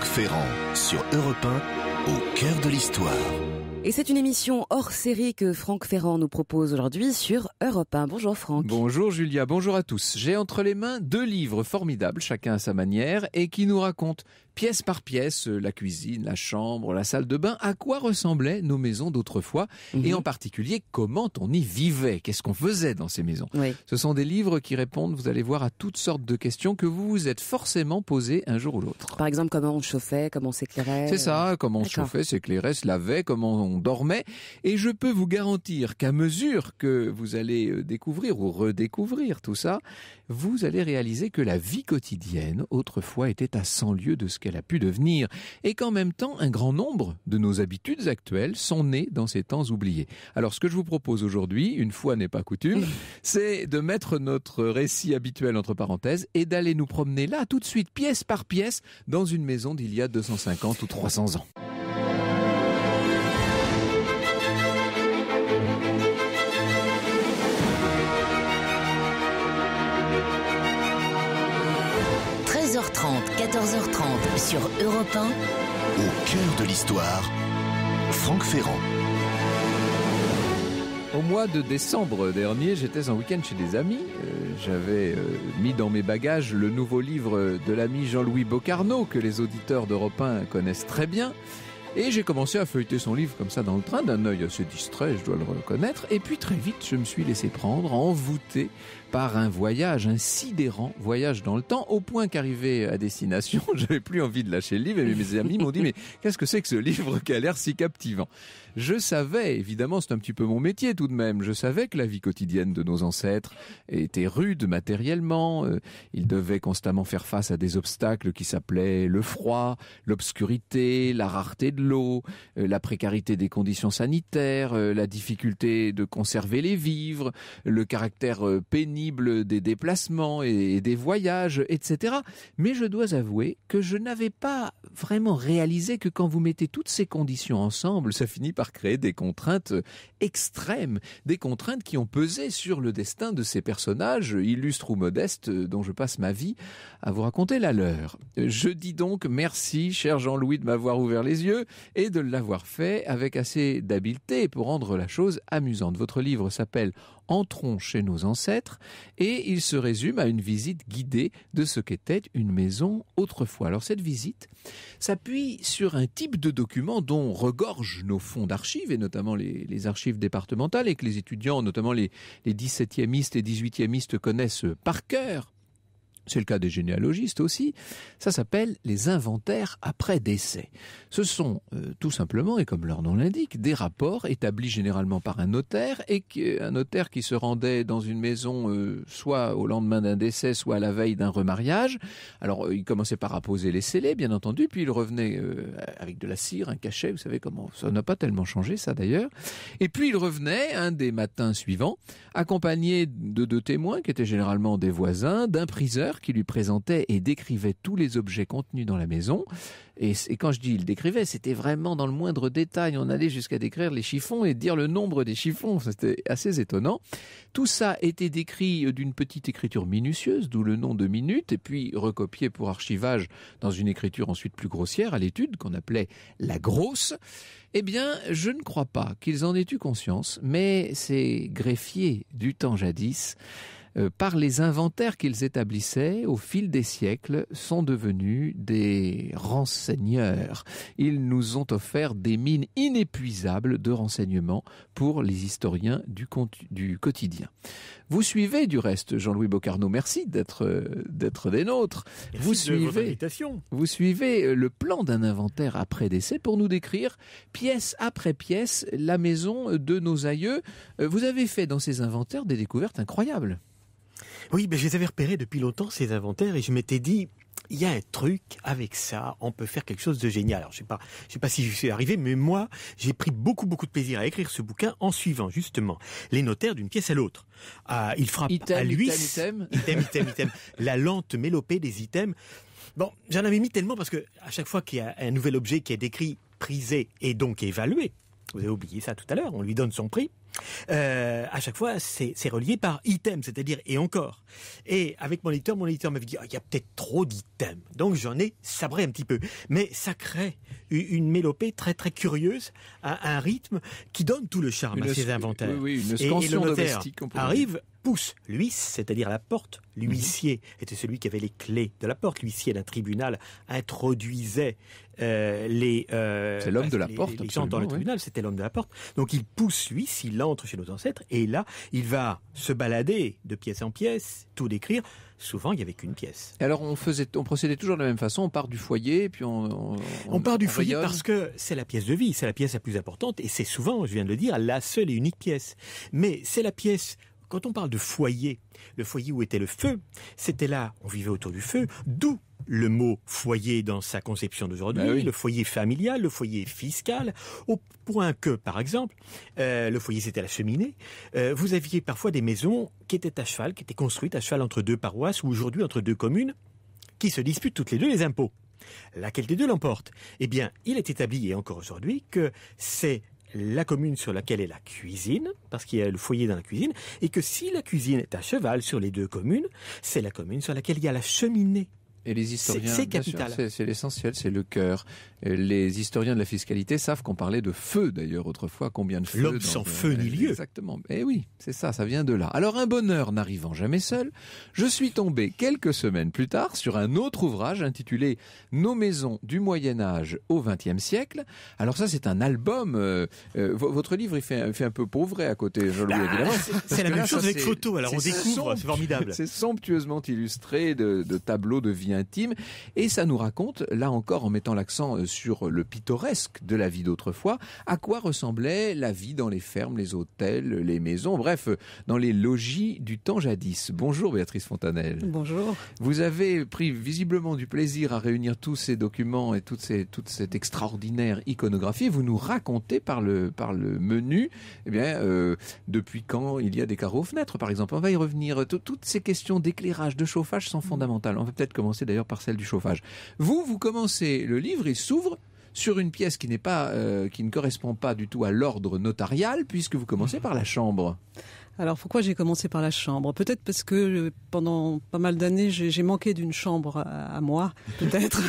Franck Ferrand sur Europe 1, au cœur de l'histoire. Et c'est une émission hors série que Franck Ferrand nous propose aujourd'hui sur Europe 1. Bonjour Franck. Bonjour Julia, bonjour à tous. J'ai entre les mains deux livres formidables, chacun à sa manière, et qui nous racontent pièce par pièce, euh, la cuisine, la chambre, la salle de bain, à quoi ressemblaient nos maisons d'autrefois et mhm. en particulier comment on y vivait, qu'est-ce qu'on faisait dans ces maisons. Ce sont des livres qui répondent, vous allez voir, à toutes sortes de questions que vous vous êtes forcément posées un jour ou l'autre. Par exemple, comment on chauffait, comment on s'éclairait. C'est ça, comment on chauffait, s'éclairait, se lavait, comment on dormait. Et je peux vous garantir qu'à mesure que vous allez euh, découvrir ou redécouvrir tout ça, vous allez réaliser que la vie quotidienne autrefois était à 100 lieues de ce qu'elle a pu devenir et qu'en même temps un grand nombre de nos habitudes actuelles sont nées dans ces temps oubliés. Alors ce que je vous propose aujourd'hui, une fois n'est pas coutume, c'est de mettre notre récit habituel entre parenthèses et d'aller nous promener là tout de suite pièce par pièce dans une maison d'il y a 250 ou 300 ans. 14h30 sur Europe 1. Au cœur de l'histoire, Franck Ferrand. Au mois de décembre dernier, j'étais en week-end chez des amis. Euh, j'avais euh, mis dans mes bagages le nouveau livre de l'ami Jean-Louis Bocarno, que les auditeurs d'Europe 1 connaissent très bien. Et j'ai commencé à feuilleter son livre comme ça dans le train, d'un œil assez distrait, je dois le reconnaître. Et puis très vite, je me suis laissé prendre, envoûté par un voyage, un sidérant voyage dans le temps, au point qu'arrivé à destination, j'avais plus envie de lâcher le livre et mes amis m'ont dit mais qu'est-ce que c'est que ce livre qui a l'air si captivant Je savais, évidemment c'est un petit peu mon métier tout de même, je savais que la vie quotidienne de nos ancêtres était rude matériellement, euh, ils devaient constamment faire face à des obstacles qui s'appelaient le froid, l'obscurité, la rareté de l'eau, euh, la précarité des conditions sanitaires, euh, la difficulté de conserver les vivres, le caractère pénible des déplacements et des voyages, etc. Mais je dois avouer que je n'avais pas vraiment réalisé que quand vous mettez toutes ces conditions ensemble, ça finit par créer des contraintes extrêmes, des contraintes qui ont pesé sur le destin de ces personnages, illustres ou modestes, dont je passe ma vie à vous raconter la leur. Je dis donc merci, cher Jean-Louis, de m'avoir ouvert les yeux et de l'avoir fait avec assez d'habileté pour rendre la chose amusante. Votre livre s'appelle entrons chez nos ancêtres, et il se résume à une visite guidée de ce qu'était une maison autrefois. Alors cette visite s'appuie sur un type de document dont regorgent nos fonds d'archives, et notamment les, archives départementales, et que les étudiants, notamment les, les 17e et 18e connaissent par cœur c'est le cas des généalogistes aussi, ça s'appelle les inventaires après décès. Ce sont euh, tout simplement, et comme leur nom l'indique, des rapports établis généralement par un notaire, et un notaire qui se rendait dans une maison euh, soit au lendemain d'un décès, soit à la veille d'un remariage. Alors euh, il commençait par apposer les scellés, bien entendu, puis il revenait avec de la cire, un cachet, vous savez comment ça n'a pas tellement changé ça d'ailleurs. Et puis il revenait un des matins suivants, accompagné de deux témoins qui étaient généralement des voisins, d'un priseur qui lui présentait et décrivait tous les objets contenus dans la maison. Et, et quand je dis il décrivait, c'était vraiment dans le moindre détail. On allait jusqu'à décrire les chiffons et dire le nombre des chiffons. C'était assez étonnant. Tout ça était décrit euh, d'une petite écriture minutieuse, d'où le nom de minute, et puis recopié pour archivage dans une écriture ensuite plus grossière à l'étude qu'on appelait la grosse. Eh bien, je ne crois pas qu'ils en aient eu conscience, mais ces greffiers du temps jadis euh, par les inventaires qu'ils établissaient au fil des siècles, sont devenus des renseigneurs. Ils nous ont offert des mines inépuisables de renseignements pour les historiens du, quotidien. Vous suivez du reste, Jean-Louis Bocarno, merci d'être des nôtres. vous suivez, vous euh, suivez le plan d'un inventaire après décès pour nous décrire pièce après pièce la maison de nos aïeux. Euh, vous avez fait dans ces inventaires des découvertes incroyables. Oui, ben, je les avais repérés depuis longtemps, ces inventaires, et je m'étais dit, il y a un truc avec ça, on peut faire quelque chose de génial. je sais sais pas si je suis arrivé, mais moi, j'ai pris beaucoup, beaucoup de plaisir à écrire ce bouquin en suivant, justement, les notaires d'une pièce à l'autre. Ah, il frappe à lui. Item, item, item, La lente mélopée des items. Bon, j'en avais mis tellement parce que à chaque fois qu'il y a un nouvel objet qui est décrit, prisé et donc évalué, vous avez oublié ça tout à l'heure, on lui donne son prix, euh, à chaque fois, c'est relié par item, c'est-à-dire et encore. Et avec mon éditeur mon éditeur m'avait dit, ah, il y a peut-être trop d'items. Donc j'en ai sabré un petit peu. Mais ça crée une mélopée très très curieuse, à un rythme qui donne tout le charme à ces inventaires. et, le notaire arrive pousse l'huisse, c'est-à-dire la porte, l'huissier mhm. était celui qui avait les clés de la porte, l'huissier d'un tribunal introduisait euh, les, euh, C'est l'homme bah, de la porte, les dans le tribunal, c'était l'homme de la porte. Donc il pousse l'huisse, il entre chez nos ancêtres, et là, il va se balader de pièce en pièce, tout décrire. Souvent, il n'y avait qu'une pièce. alors on faisait, on procédait toujours de la même façon, on part du foyer, puis on... On, part du foyer parce que c'est la pièce de vie, c'est la pièce la plus importante, et c'est souvent, je viens de le dire, la seule et unique pièce. Mais c'est la pièce quand on parle de foyer, le foyer où était le feu, c'était là, on vivait autour du feu, d'où le mot foyer dans sa conception d'aujourd'hui, bah le foyer familial, le foyer fiscal, au point que, par exemple, euh, le foyer c'était la cheminée, euh, vous aviez parfois des maisons qui étaient à cheval, qui étaient construites à cheval entre deux paroisses ou aujourd'hui entre deux communes, qui se disputent toutes les deux les impôts. Laquelle des deux l'emporte Eh bien, il est établi, et encore aujourd'hui, que c'est la commune sur laquelle est la cuisine, parce qu'il y a le foyer dans la cuisine, et que si la cuisine est à cheval sur les deux communes, c'est la commune sur laquelle il y a la cheminée historiens, c'est capital. C'est l'essentiel, c'est le cœur. les historiens de la fiscalité savent qu'on parlait de feu d'ailleurs autrefois. Combien de feux L'homme sans feu ni lieu. Exactement. Et eh oui, c'est ça, ça vient de là. Alors un bonheur n'arrivant jamais seul, je suis tombé quelques semaines plus tard sur un autre ouvrage intitulé Nos maisons du Moyen Âge au XXe siècle. Alors ça, c'est un album. Euh, euh, votre livre, il fait, un peu pauvre à côté. Je bah, évidemment. C'est la même chose avec photos. Alors on découvre, c'est formidable. C'est somptueusement illustré de, de tableaux de vie intime. Et ça nous raconte, là encore en mettant l'accent euh, sur le pittoresque de la vie d'autrefois, à quoi ressemblait la vie dans les fermes, les hôtels, les maisons, bref, dans les logis du temps jadis. Bonjour Béatrice Fontanelle. Bonjour. Vous avez pris visiblement du plaisir à réunir tous ces documents et toute, cette extraordinaire iconographie. Vous nous racontez par le, par le menu, eh bien, euh, depuis quand il y a des carreaux aux fenêtres, par exemple. On va y revenir. Toutes ces questions d'éclairage, de chauffage sont fondamentales. On va peut-être commencer d'ailleurs par celle du chauffage. Vous, vous commencez le livre, il s'ouvre sur une pièce qui n'est pas, euh, qui ne correspond pas du tout à l'ordre notarial, puisque vous commencez par la chambre. Alors pourquoi j'ai commencé par la chambre Peut-être parce que euh, pendant pas mal d'années, j'ai manqué d'une chambre à, moi, peut-être.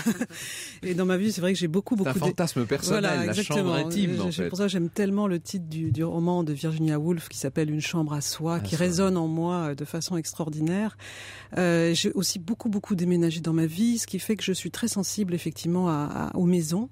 et dans ma vie, c'est vrai que j'ai beaucoup, beaucoup... C'est un fantasme personnel, la chambre intime, en fait. Pour ça, j'aime tellement le titre du, roman de Virginia Woolf qui s'appelle Une chambre à soi, qui résonne en moi euh, de façon extraordinaire. Euh, j'ai aussi beaucoup, beaucoup déménagé dans ma vie, ce qui fait que je suis très sensible, effectivement, à, aux maisons.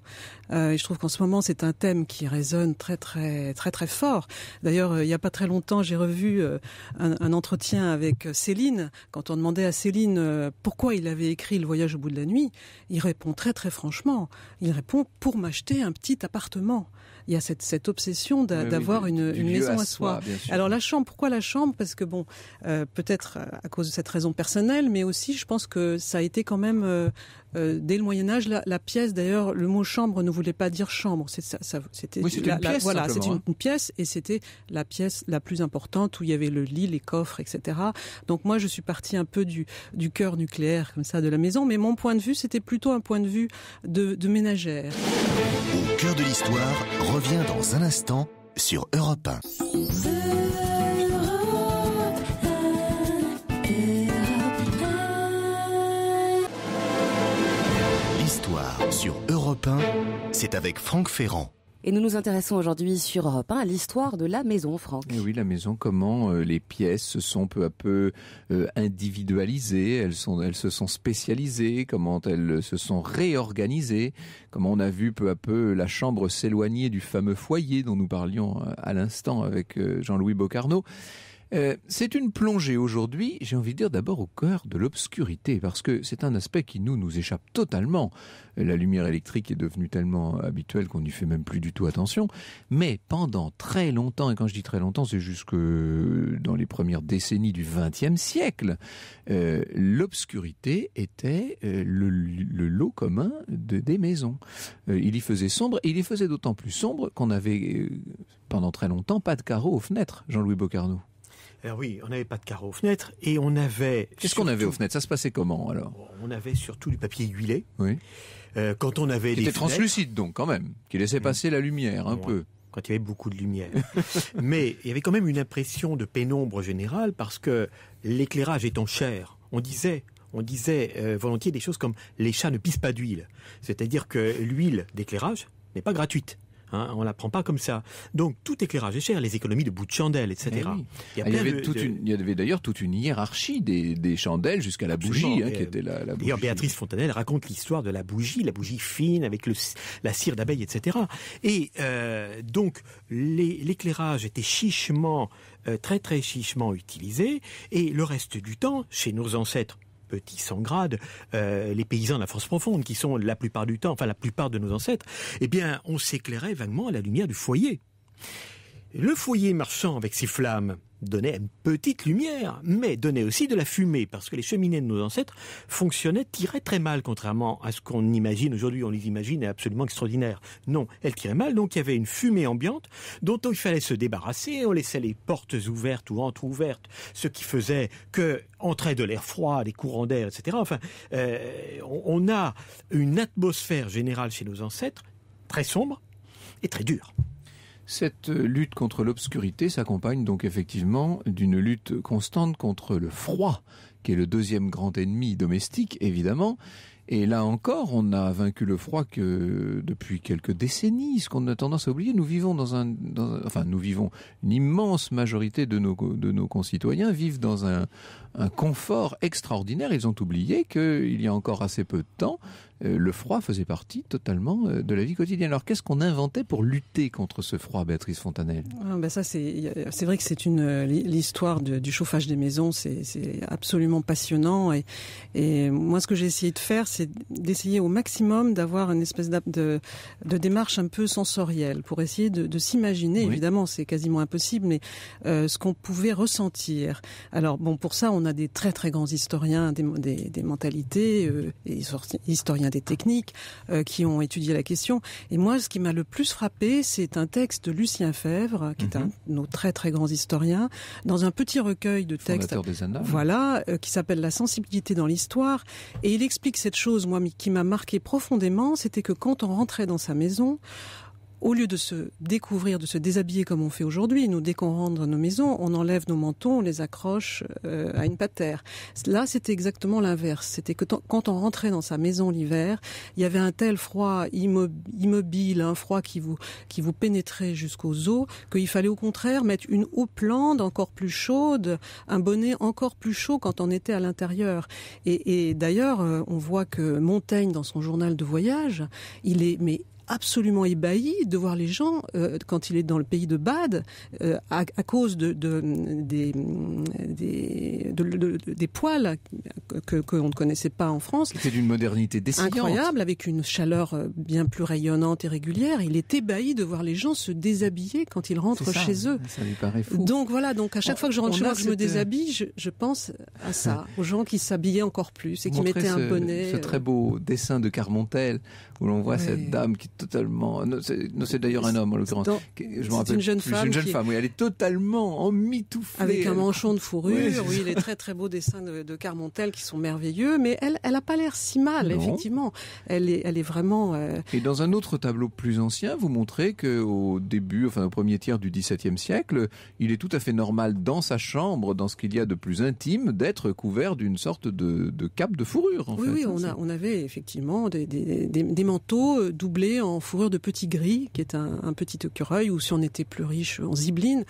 Euh, et je trouve qu'en ce moment, c'est un thème qui résonne très, très, très, très fort. D'ailleurs, euh, il n'y a pas très longtemps, j'ai revu euh, un, entretien avec Céline. Quand on demandait à Céline pourquoi il avait écrit Le voyage au bout de la nuit, il répond très, très franchement. Il répond pour m'acheter un petit appartement. Il y a cette, obsession d'avoir une, maison à soi. Alors la chambre, pourquoi la chambre Parce que bon, peut-être à cause de cette raison personnelle, mais aussi je pense que ça a été quand même euh, dès le Moyen Âge. La, pièce, d'ailleurs, le mot chambre ne voulait pas dire chambre. C'était une, pièce, voilà, c'était une hein. pièce et c'était la pièce la plus importante où il y avait le lit, les coffres, etc. Donc moi, je suis partie un peu du, du cœur nucléaire comme ça de la maison, mais mon point de vue, c'était plutôt un point de vue de, de ménagère. Au cœur de l'histoire revient dans un instant sur Europe 1. Sur Europe 1, c'est avec Franck Ferrand. Et nous nous intéressons aujourd'hui sur Europe 1 à l'histoire de la maison, Franck. Eh oui, la maison, comment euh, les pièces se sont peu à peu euh, individualisées, elles, elles se sont spécialisées, comment elles se sont réorganisées, comment on a vu peu à peu la chambre s'éloigner du fameux foyer dont nous parlions euh, à l'instant avec Jean-Louis Bocarno. Euh, c'est une plongée aujourd'hui, j'ai envie de dire d'abord au cœur de l'obscurité, parce que c'est un aspect qui nous nous échappe totalement. La lumière électrique est devenue tellement habituelle qu'on n'y fait même plus du tout attention. Mais pendant très longtemps, et quand je dis très longtemps, c'est jusque dans les premières décennies du XXe siècle, euh, l'obscurité était euh, le, lot commun de, des maisons. il y faisait sombre, et il y faisait d'autant plus sombre qu'on avait pendant très longtemps pas de carreaux aux fenêtres, Jean-Louis Bocarneau. Alors euh, oui, on n'avait pas de carreaux aux fenêtres et on avait. Qu'est-ce qu'on avait aux fenêtres Ça se passait comment alors On avait surtout du papier huilé. Oui. Euh, quand on avait qui les était translucide donc quand même, qui laissait mmh. passer la lumière un peu quand il y avait beaucoup de lumière. Mais il y avait quand même une impression de pénombre générale parce que l'éclairage étant cher, on disait on disait euh, volontiers des choses comme les chats ne pissent pas d'huile, c'est-à-dire que l'huile d'éclairage n'est pas gratuite. Hein, on prend pas comme ça. Donc tout éclairage est cher, les économies de bout de chandelle, etc. Eh ah, il, y avait d'ailleurs toute une hiérarchie des, chandelles jusqu'à la bougie, hein, qui était la, Béatrice Fontanelle raconte l'histoire de la bougie, la bougie fine avec la cire d'abeille, etc. Et euh, donc l'éclairage était chichement, euh, très très chichement utilisé, et le reste du temps, chez nos ancêtres petits sans grade, euh, les paysans de la France profonde, qui sont la plupart du temps, enfin la plupart de nos ancêtres, eh bien, on s'éclairait vaguement à la lumière du foyer. Le foyer marchant avec ses flammes, donnait une petite lumière, mais donnait aussi de la fumée, parce que les cheminées de nos ancêtres fonctionnaient, tiraient très mal, contrairement à ce qu'on imagine aujourd'hui, on les imagine absolument extraordinaires. Non, elles tiraient mal, donc il y avait une fumée ambiante dont il fallait se débarrasser, on laissait les portes ouvertes ou ouvertes, ce qui faisait que entrait de l'air froid, des courants d'air, etc. Enfin, euh, on a une atmosphère générale chez nos ancêtres très sombre et très dure. Cette lutte contre l'obscurité s'accompagne donc effectivement d'une lutte constante contre le froid, qui est le deuxième grand ennemi domestique, évidemment. Et là encore, on a vaincu le froid que depuis quelques décennies, ce qu'on a tendance à oublier. Nous vivons dans un, enfin, nous vivons une immense majorité de de nos concitoyens vivent dans un un confort extraordinaire. Ils ont oublié qu'il y a encore assez peu de temps, euh, le froid faisait partie totalement euh, de la vie quotidienne. Alors qu'est-ce qu'on inventait pour lutter contre ce froid, Béatrice Fontanelle ah, ben ça c'est c'est vrai que c'est une euh, l'histoire du chauffage des maisons, c'est c'est absolument passionnant et moi ce que j'ai essayé de faire, c'est d'essayer au maximum d'avoir une espèce de de démarche un peu sensorielle pour essayer de, s'imaginer. Évidemment, c'est quasiment impossible, mais ce qu'on pouvait ressentir. Alors bon, pour ça on a des très très grands historiens des, des, des mentalités, euh, et historiens des techniques, euh, qui ont étudié la question. Et moi, ce qui m'a le plus frappé, c'est un texte de Lucien Fèvre, qui est un mhm. de nos très très grands historiens, dans un petit recueil de textes, voilà, euh, qui s'appelle La sensibilité dans l'histoire. Et il explique cette chose, moi, qui m'a marqué profondément, c'était que quand on rentrait dans sa maison, au lieu de se découvrir, de se déshabiller comme on fait aujourd'hui, nous, dès qu'on rentre nos maisons, on enlève nos mentons, on les accroche euh, à une patère. Là, c'était exactement l'inverse. C'était que quand on rentrait dans sa maison l'hiver, il y avait un tel froid immobile, un froid qui vous, qui vous pénétrait jusqu'aux os, qu'il fallait au contraire mettre une haut-plante encore plus chaude, un bonnet encore plus chaud quand on était à l'intérieur. Et, et d'ailleurs, euh, on voit que Montaigne, dans son journal de voyage, il est mais absolument ébahi de voir les gens, euh, quand il est dans le pays de Bade, euh, à, cause de, des, des, des, poils que qu'on ne connaissait pas en France. C'était d'une modernité décidante. Incroyable, avec une chaleur euh, bien plus rayonnante et régulière. Il est ébahi de voir les gens se déshabiller quand ils rentrent chez eux. Ça lui paraît fou. Donc voilà, donc à chaque fois que je rentre chez moi, je me déshabille, je, pense à ça, aux gens qui s'habillaient encore plus et qui mettaient un bonnet. Ce très beau dessin de Carmontel où l'on voit cette dame qui totalement. Non, c'est d'ailleurs un homme en l'occurrence. Je Une jeune femme. Oui, elle est totalement en emmitouflée. Avec un manchon de fourrure. Oui, les très très beaux dessins de, Carmontel qui sont merveilleux. Mais elle, elle a pas l'air si mal. Effectivement, elle est, elle est vraiment. Euh, Et dans un autre tableau plus ancien, vous montrez que au début, enfin au premier tiers du XVIIe siècle, il est tout à fait normal dans sa chambre, dans ce qu'il y a de plus intime, d'être couvert d'une sorte de, de, cape de fourrure. oui, oui, hein, on, on avait effectivement des, des, des manteaux euh, doublés en en fourrure de petit gris, qui est un, petit écureuil, ou si on était plus riche, en zibeline.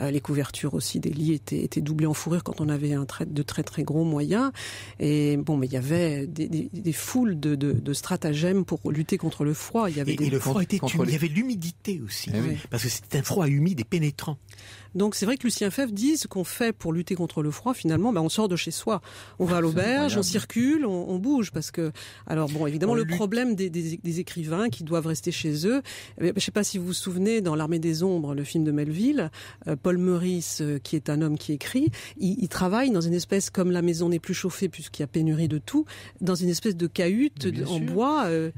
Euh, les couvertures aussi des lits étaient, doublées en fourrure quand on avait de très très gros moyens. Et bon, mais il y avait des, foules de, stratagèmes pour lutter contre le froid. Il y avait et, le froid était il y avait l'humidité aussi, eh parce que c'était un froid humide et pénétrant. Donc c'est vrai que Lucien Fèvre dit ce qu'on fait pour lutter contre le froid, finalement, ben, on sort de chez soi. On va à l'auberge, on circule, on, bouge. Parce que, alors bon, évidemment, le problème des, écrivains qui doivent rester chez eux, eh je ne sais pas si vous vous souvenez, dans L'Armée des Ombres, le film de Melville, euh, Paul Meurice, euh, qui est un homme qui écrit, il, travaille dans une espèce, comme la maison n'est plus chauffée puisqu'il y a pénurie de tout, dans une espèce de cahute en bois euh,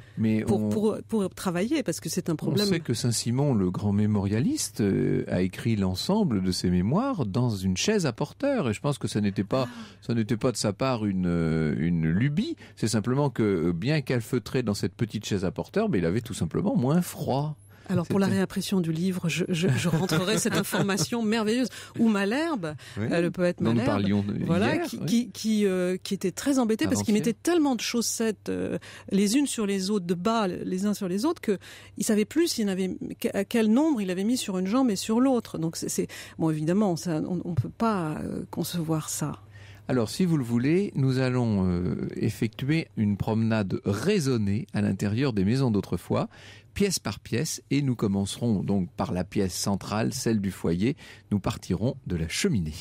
pour, travailler, parce que c'est un problème. On sait que Saint-Simon, le grand mémorialiste, a écrit l'ensemble de ses mémoires dans une chaise à porteur. Et je pense que ça n'était pas, ça n'était pas de sa part une, euh, lubie. C'est simplement que, euh, bien qu'elle feutrait dans cette petite chaise à porteur, mais il avait tout simplement moins froid. Alors pour la réimpression du livre, je, rentrerai cette information merveilleuse. Ou Malherbe, euh, le poète Malherbe, voilà, qui, euh, qui, était très embêté parce qu'il mettait tellement de chaussettes euh, les unes sur les autres, de bas les uns sur les autres, que il savait plus s'il avait à quel nombre il avait mis sur une jambe et sur l'autre. Donc c'est bon évidemment, ça, on, ne peut pas concevoir ça. Alors, si vous le voulez, nous allons effectuer une promenade raisonnée à l'intérieur des maisons d'autrefois pièce par pièce et nous commencerons donc par la pièce centrale, celle du foyer. Nous partirons de la cheminée.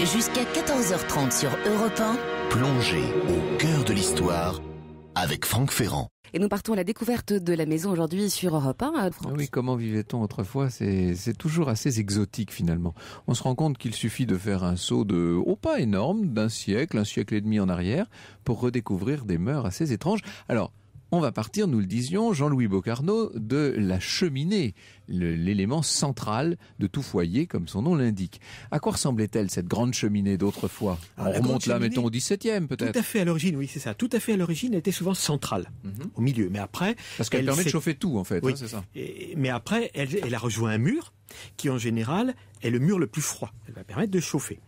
Jusqu'à 14h30 sur Europe 1, au cœur de l'histoire avec Franck Ferrand. Et nous partons à la découverte de la maison aujourd'hui sur Europe 1. Ah oui, comment vivait-on autrefois C'est toujours assez exotique finalement. On se rend compte qu'il suffit de faire un saut de, haut pas énorme, d'un siècle, un siècle et demi en arrière, pour redécouvrir des mœurs assez étranges. Alors, on va partir, nous le disions, Jean-Louis Bocarno, de la cheminée l'élément central de tout foyer, comme son nom l'indique. À quoi ressemblait-elle cette grande cheminée d'autrefois ah, On remonte là, mettons, au 17e peut-être. Tout à fait à l'origine, oui, c'est ça. Tout à fait à l'origine, elle était souvent centrale, mhm. au milieu. Mais après. Parce qu'elle permet de chauffer tout, en fait. Hein, c'est ça. mais après, elle, a rejoint un mur qui en général est le mur le plus froid. Elle va permettre de chauffer.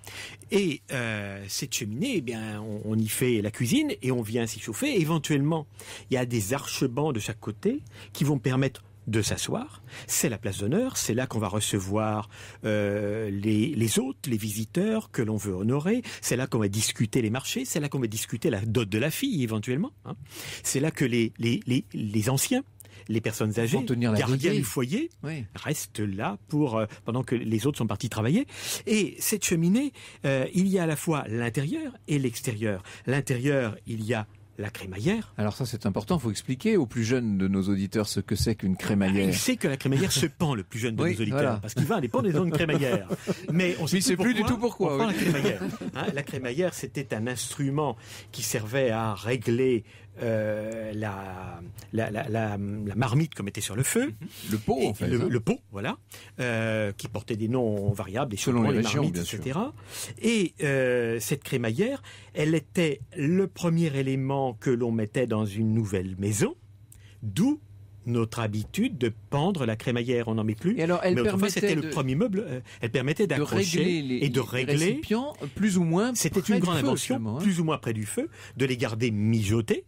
Et euh, cette cheminée, eh bien, on, on, y fait la cuisine et on vient s'y chauffer. Éventuellement, il y a des archebans de chaque côté qui vont permettre de s'asseoir. C'est la place d'honneur, c'est là qu'on va recevoir euh, les, hôtes, les visiteurs que l'on veut honorer, c'est là qu'on va discuter les marchés, c'est là qu'on va discuter la dot de la fille éventuellement, hein. c'est là que les, les, anciens les personnes âgées, gardiens du foyer, restent là pour euh, pendant que les autres sont partis travailler. Et cette cheminée, euh, il y a à la fois l'intérieur et l'extérieur. L'intérieur, il y a la crémaillère. Alors ça c'est important, il faut expliquer aux plus jeunes de nos auditeurs ce que c'est qu'une crémaillère. Bah, il sait que la crémaillère se pend, le plus jeune de nos auditeurs, parce qu'il va à des zones de crémaillère. Mais on sait plus, du tout pourquoi. La crémaillère, hein. crémaillère c'était un instrument qui servait à régler euh, la, la, marmite qu'on mettait sur le feu. Mhm. Le pot, en fait. Le, hein. pot, voilà, euh, qui portait des noms variables, Selon les, régions, marmites, etc. Et euh, cette crémaillère, elle était le premier élément que l'on mettait dans une nouvelle maison, d'où notre habitude de pendre la crémaillère, on n'en met plus. alors, mais autrefois, c'était le premier meuble. Elle permettait d'accrocher et de régler. Les récipients plus ou moins. C'était une grande invention, hein. plus ou moins près du feu, de les garder mijotés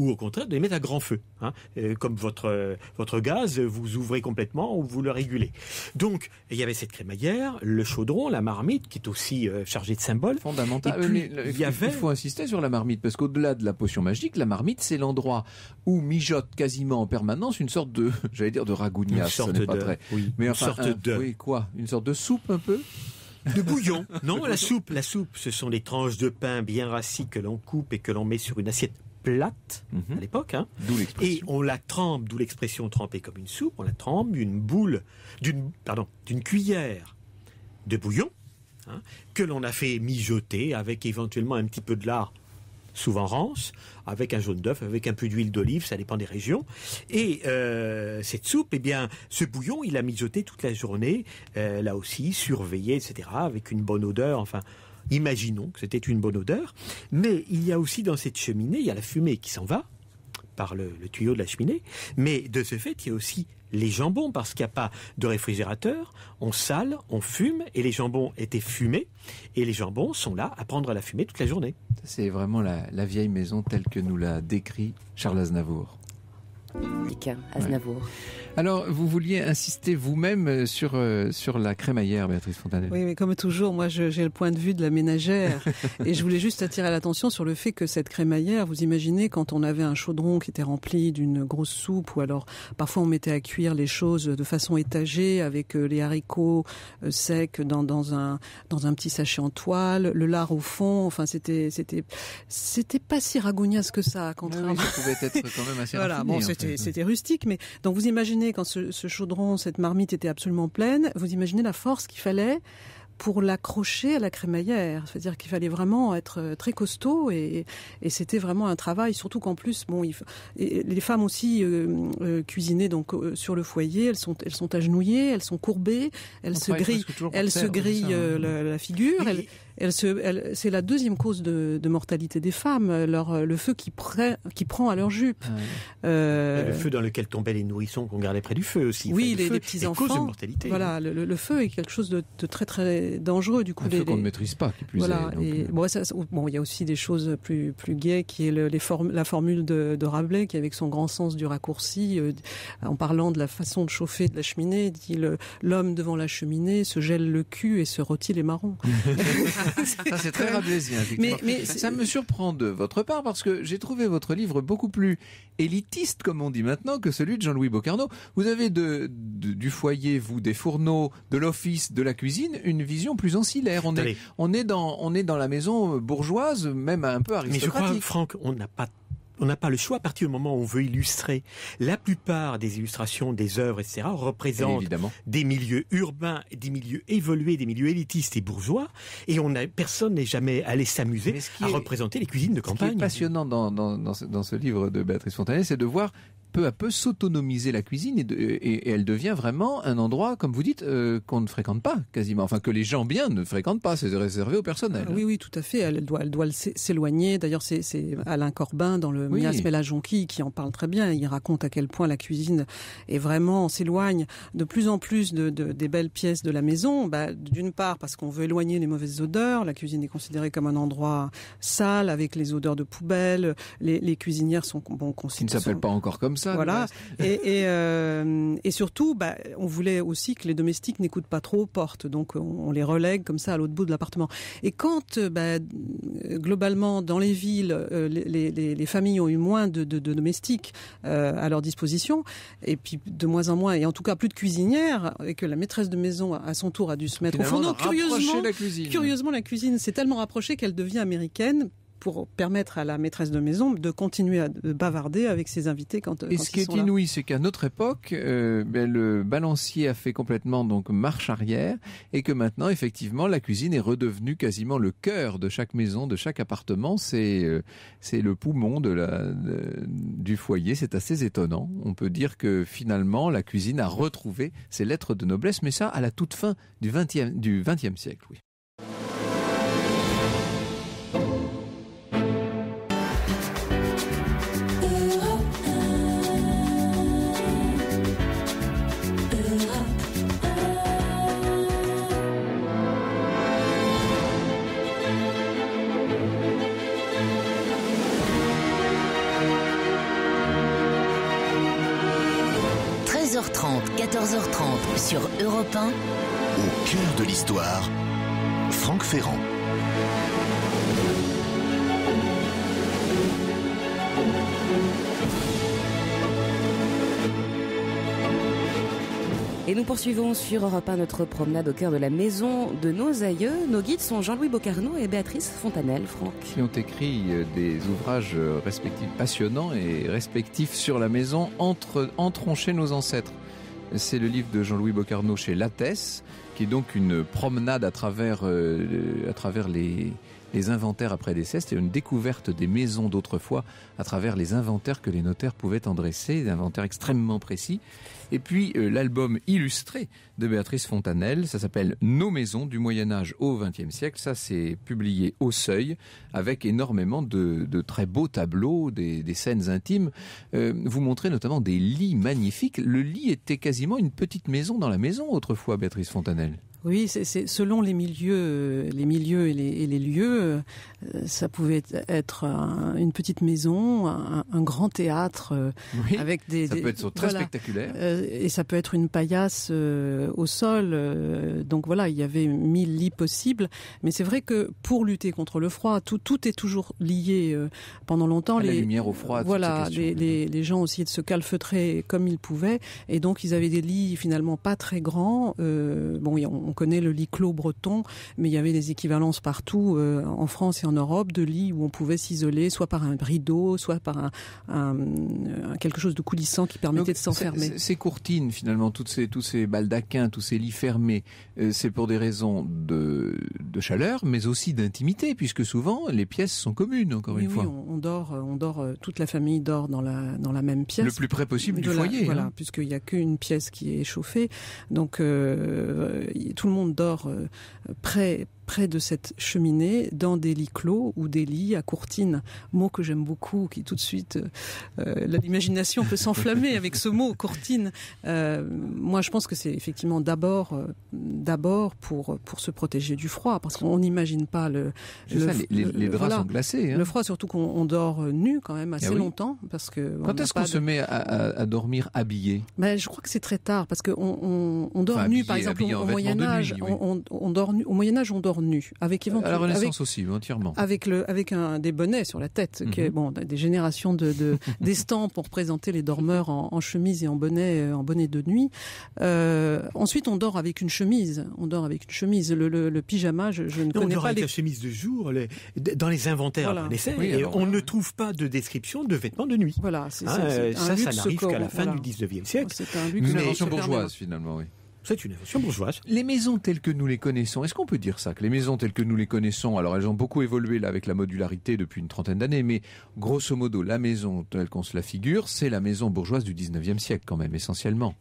ou au contraire de les mettre à grand feu, hein. euh, comme votre, euh, votre gaz, euh, vous ouvrez complètement ou vous le régulez. Donc, il y avait cette crémaillère, le chaudron, la marmite, qui est aussi chargée de symboles. Fondamental. il avait... Il faut insister sur la marmite, parce qu'au-delà de la potion magique, la marmite, c'est l'endroit où mijote quasiment en permanence une sorte de, j'allais dire, de ragougna, ce n'est pas très... mais une sorte de... Oui, quoi Une sorte de soupe un peu de bouillon. Non, la soupe, la soupe, ce sont les tranches de pain bien rassis que l'on coupe et que l'on met sur une assiette plate mhm. à l'époque. Hein. Et on la trempe, d'où l'expression tremper comme une soupe, on la trempe d'une boule, d'une pardon, d'une cuillère de bouillon hein, que l'on a fait mijoter avec éventuellement un petit peu de lard, souvent rance, avec un jaune d'œuf, avec un peu d'huile d'olive, ça dépend des régions. Et euh, cette soupe, eh bien, ce bouillon, il a mijoté toute la journée, euh, là aussi, surveillé, etc., avec une bonne odeur, enfin. Imaginons que c'était une bonne odeur. Mais il y a aussi dans cette cheminée, il y a la fumée qui s'en va par le, tuyau de la cheminée. Mais de ce fait, il y a aussi les jambons, parce qu'il n'y a pas de réfrigérateur. On sale, on fume, et les jambons étaient fumés. Et les jambons sont là à prendre la fumée toute la journée. C'est vraiment la, la vieille maison telle que nous l'a décrit Charles Aznavour. Aznavour. Alors, vous vouliez insister vous-même euh, sur, euh, sur la crémaillère, Béatrice Fontanelle. Oui, mais comme toujours, moi, j'ai le point de vue de la ménagère. et je voulais juste attirer l'attention sur le fait que cette crémaillère, vous imaginez, quand on avait un chaudron qui était rempli d'une grosse soupe, ou alors parfois on mettait à cuire les choses de façon étagée, avec euh, les haricots secs dans, dans, un, dans un petit sachet en toile, le lard au fond, enfin, c'était c'était c'était pas si ragognasse que ça, ah contrairement. être quand même assez hein. Mm, mm. c'était rustique, mais donc vous imaginez quand ce, chaudron, cette marmite était absolument pleine, vous imaginez la force qu'il fallait pour l'accrocher à la crémaillère. C'est-à-dire qu'il fallait vraiment être euh, très costaud et, c'était vraiment un travail, surtout qu'en plus, bon, les femmes aussi euh, euh, cuisinaient donc sur le foyer, elles sont elles sont agenouillées, elles sont courbées, elles se grillent, elles se grillent la, figure c'est la deuxième cause de, de, mortalité des femmes, leur, euh, le feu qui, prend, qui prend à leur jupe. Euh, le feu dans lequel tombaient les nourrissons qu'on gardait près du feu aussi. Oui, les, petits-enfants. Voilà, le, feu est quelque chose de, très très dangereux du coup. Un feu qu'on ne maîtrise pas, voilà, bon, il y a aussi des choses plus, plus gaies qui est la formule de, Rabelais qui, avec son grand sens du raccourci, euh, en parlant de la façon de chauffer de la cheminée, dit l'homme devant la cheminée se gèle le cul et se rôtit les marrons. ça, c'est très rabelaisien. Hein, mais, ça me surprend de votre part parce que j'ai trouvé votre livre beaucoup plus élitiste, comme on dit maintenant, que celui de Jean-Louis Bocarno. Vous avez du foyer, vous, des fourneaux, de l'office, de la cuisine, une vision plus ancillaire. On est, dans, on est dans la maison bourgeoise, même un peu aristocratique. Mais je crois, Franck, on n'a pas on n'a pas le choix à partir du moment où on veut illustrer. La plupart des illustrations, des œuvres, etc., représentent Évidemment. des milieux urbains, des milieux évolués, des milieux élitistes et bourgeois, et on a, personne n'est jamais allé s'amuser à représenter les cuisines de campagne. Ce qui est passionnant dans, ce, livre de Béatrice Fontanet, c'est de voir peu à peu s'autonomiser la cuisine et, et, elle devient vraiment un endroit, comme vous dites, euh, qu'on ne fréquente pas quasiment, enfin que les gens bien ne fréquentent pas, c'est réservé au personnel. Oui, oui, tout à fait, elle doit, elle doit s'éloigner, d'ailleurs c'est Alain Corbin dans le Miasme et la Jonquille qui en parle très bien, il raconte à quel point la cuisine est vraiment, s'éloigne de plus en plus de, des belles pièces de la maison, bah, d'une part parce qu'on veut éloigner les mauvaises odeurs, la cuisine est considérée comme un endroit sale avec les odeurs de poubelle, les, cuisinières sont bon, considérées... ne s'appelle pas encore comme voilà. Et, et, euh, surtout, bah, on voulait aussi que les domestiques n'écoutent pas trop aux portes, donc on, les relègue comme ça à l'autre bout de l'appartement. Et quand, euh, bah, globalement, dans les villes, euh, les, familles ont eu moins de, domestiques à leur disposition, et puis de moins en moins, et en tout cas plus de cuisinières, et que la maîtresse de maison à son tour a dû se mettre au fond. curieusement, la curieusement, la cuisine s'est tellement rapprochée qu'elle devient américaine pour permettre à la maîtresse de maison de continuer à bavarder avec ses invités quand. Et ce qui est inouï, c'est qu'à notre époque, euh, ben, le balancier a fait complètement donc marche arrière et que maintenant, effectivement, la cuisine est redevenue quasiment le cœur de chaque maison, de chaque appartement. C'est euh, c'est le poumon du foyer. C'est assez étonnant. On peut dire que finalement, la cuisine a retrouvé ses lettres de noblesse, mais ça à la toute fin du 20 du 20 siècle, oui. sur Au cœur de l'histoire, Franck Ferrand. Et nous poursuivons sur Europe 1 notre promenade au cœur de la maison de nos aïeux. Nos guides sont Jean-Louis Bocarno et Béatrice Fontanelle, Franck. Qui ont écrit euh, des ouvrages euh, respectifs passionnants et respectifs sur la maison entre, entrons nos ancêtres. C'est le livre de Jean-Louis Bocarno chez Lattès, qui est donc une promenade à travers, euh, à travers les, les inventaires après décès, c'était une découverte des maisons d'autrefois à travers les inventaires que les notaires pouvaient en dresser, des inventaires extrêmement précis. Et puis euh, l'album illustré de Béatrice Fontanelle, ça s'appelle Nos maisons du Moyen Âge au XXe siècle. Ça c'est publié au Seuil avec énormément de, très beaux tableaux, des, scènes intimes. Euh, vous montrez notamment des lits magnifiques. Le lit était quasiment une petite maison dans la maison autrefois, Béatrice Fontanelle. Oui, c'est selon les milieux, euh, les milieux et les, lieux, euh, ça pouvait être une petite maison, un, grand théâtre euh, avec des. Ça peut être très spectaculaire. et ça peut être une paillasse au sol. donc voilà, il y avait mille lits possibles. Mais c'est vrai que pour lutter contre le froid, tout, tout est toujours lié pendant longtemps. les, la lumière au froid. Voilà, les, les, gens aussi de se calfeutrer comme ils pouvaient, et donc ils avaient des lits finalement pas très grands. Euh, bon, on on connaît le lit clos breton, mais il y avait des équivalences partout euh, en France et en Europe de lits où on pouvait s'isoler, soit par un rideau, soit par euh, quelque chose de coulissant qui permettait de s'enfermer. Ces courtines, finalement, toutes ces, tous ces baldaquins, tous ces lits fermés, euh, c'est pour des raisons de, chaleur, mais aussi d'intimité, puisque souvent les pièces sont communes, encore une fois. On, on, dort, on dort, toute la famille dort dans la dans la même pièce. Le plus près possible du foyer. Hein. Voilà, puisqu'il n'y a qu'une pièce qui est chauffée, donc tout le monde dort euh, près, près de cette cheminée dans des lits clos ou des lits à courtine. Mot que j'aime beaucoup, qui tout de suite, euh, euh, l'imagination peut s'enflammer avec ce mot courtine. Euh, moi, je pense que c'est effectivement d'abord, d'abord pour pour se protéger du froid, parce qu'on n'imagine pas le. les, bras sont glacés. Hein. Le froid, surtout qu'on dort nu quand même assez ah longtemps, parce que. Quand est-ce qu'on se met à, dormir habillé ben, je crois que c'est très tard, parce qu'on on, dort nu, par exemple, au, Moyen Âge, on, dort au Moyen Âge, on dort avec éventuellement. la avec, aussi, hein, entièrement. Avec le, avec un des bonnets sur la tête, est, mhm. bon, des générations de d'estampes pour présenter les dormeurs en, chemise et en bonnet, euh, en bonnet de nuit. Euh, ensuite, on dort avec une chemise. On dort avec une chemise. Le, le, pyjama, je, ne connais connais on pas les... avec la chemise de jour dans les inventaires. Voilà. Les on ne trouve pas de description de vêtements de nuit. Voilà, c'est ah, euh, ça. ça, n'arrive qu'à la fin du 19e siècle. C'est un luxe. Une invention bourgeoise, finalement, oui. C'est une invention bourgeoise. Les maisons telles que nous les connaissons, est-ce qu'on peut dire ça Que les maisons telles que nous les connaissons, alors elles ont beaucoup évolué là avec la modularité depuis une trentaine d'années, mais grosso modo, la maison telle qu'on se la figure, c'est la maison bourgeoise du 19e siècle quand même, essentiellement.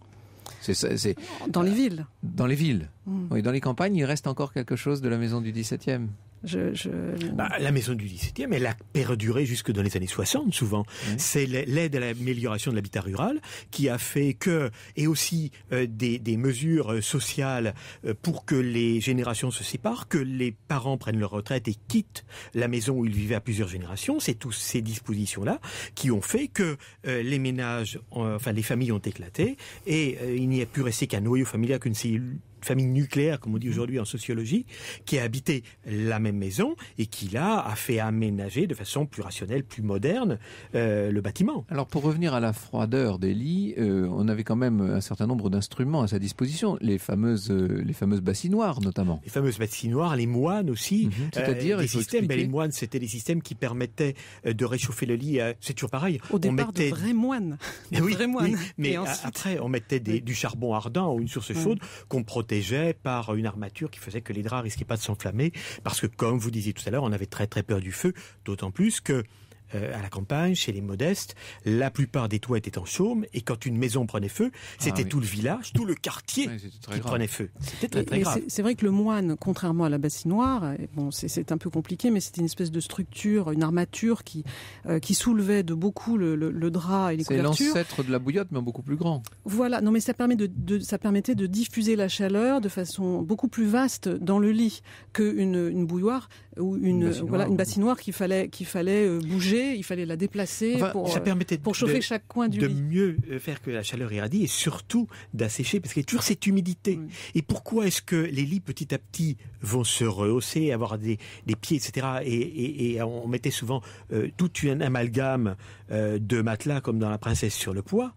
C'est dans les euh, villes. Dans les villes. Hmm. Oui, dans les campagnes, il reste encore quelque chose de la maison du 17e. Bah, la maison du 17e, elle a perduré jusque dans les années 60 souvent. C'est l'aide à l'amélioration de l'habitat rural qui a fait que, et aussi euh, des, mesures euh, sociales euh, pour que les générations se séparent, que les parents prennent leur retraite et quittent la maison où ils vivaient à plusieurs générations. C'est toutes ces dispositions-là qui ont fait que les ménages, enfin les familles ont éclaté et il n'y a plus rester qu'un noyau familial, qu'une cellule famille nucléaire, comme on dit aujourd'hui en sociologie, qui a habité la même maison et qui là a fait aménager de façon plus rationnelle, plus moderne euh, le bâtiment. Alors pour revenir à la froideur des lits, euh, on avait quand même un certain nombre d'instruments à sa disposition, les fameuses euh, les fameuses bassinoires notamment. Les fameuses bassinoires, les moines aussi. Mhm. C'est-à-dire les systèmes, ben, les moines c'était des systèmes qui permettaient de réchauffer le lit. C'est toujours pareil. Au on départ mettait... de vrais moines. Eh oui, vrais moines. mais après on mettait du charbon ardent ou une source chaude qu'on protégeait protégeait par une armature qui faisait que les draps risquaient pas de s'enflammer, parce que comme vous disiez tout à l'heure, on avait très très peur du feu, d'autant plus que euh, à la campagne, chez les modestes, la plupart des toits étaient en chaume, et quand une maison prenait feu, c'était ah tout le village, tout le quartier qui prenait feu. C'est vrai que le moine, contrairement à la bassinoire, euh, bon, c'est un peu compliqué, mais c'était une espèce de structure, une armature qui, euh, qui soulevait de beaucoup le, drap et les couvertures. C'est l'ancêtre de la bouillotte, mais beaucoup plus grand. Voilà, non mais ça, permet de, ça permettait de diffuser la chaleur de façon beaucoup plus vaste dans le lit que une bouilloire ou une, bassinoire, voilà, fallait, qu'il fallait bouger il fallait la déplacer pour, chauffer chaque coin du lit. De mieux euh, faire que la chaleur irradie et surtout d'assécher parce qu'il y a toujours cette humidité. Et pourquoi est-ce que les lits petit à petit vont se rehausser, avoir des, pieds, etc. Et, on mettait souvent euh, tout un amalgame euh, de matelas comme dans La Princesse sur le poids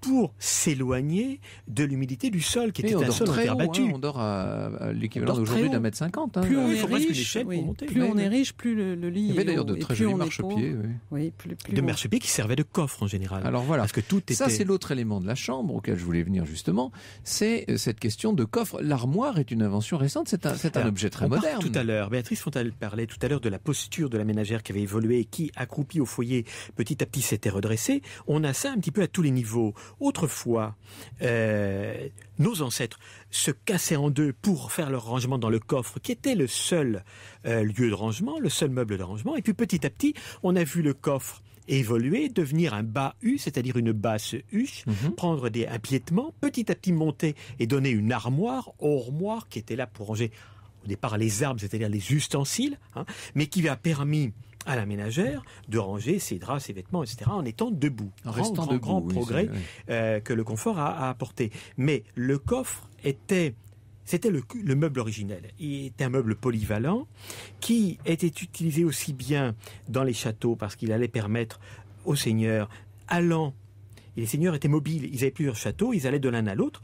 pour s'éloigner de l'humidité du sol, qui était un sol très hein, on dort à, l'équivalent d'aujourd'hui d'un mètre cinquante. Hein. Plus on est riche, plus on est plus le, lit. Il y avait d'ailleurs de très jolis marchepieds. Oui. de marchepieds qui servaient de coffre en général. Alors voilà, que tout Ça c'est l'autre élément de la chambre auquel je voulais venir justement. C'est euh, cette question de coffre. L'armoire est une invention récente. C'est un, objet très on moderne. Tout à l'heure, Béatrice Fontal parlait tout à l'heure de la posture de la ménagère qui avait évolué, qui accroupie au foyer petit à petit s'était redressée. On a ça un petit peu à tous les niveaux. Autrefois, euh, nos ancêtres se cassaient en deux pour faire leur rangement dans le coffre, qui était le seul euh, lieu de rangement, le seul meuble de rangement. Et puis petit à petit, on a vu le coffre évoluer, devenir un bas U, c'est-à-dire une basse huche, mhm. prendre des, impiétements, petit à petit monter et donner une armoire, ormoire qui était là pour ranger au départ les arbres, c'est-à-dire les ustensiles, hein, mais qui a permis à la ménagère de ranger ses draps, ses vêtements, etc. en étant debout. En restant grand, grand progrès euh, que le confort a, apporté. Mais le coffre était c'était le, meuble originel. Il était un meuble polyvalent qui était utilisé aussi bien dans les châteaux parce qu'il allait permettre aux seigneurs allant. Et les seigneurs étaient mobiles, ils avaient plusieurs châteaux, ils allaient de l'un à l'autre.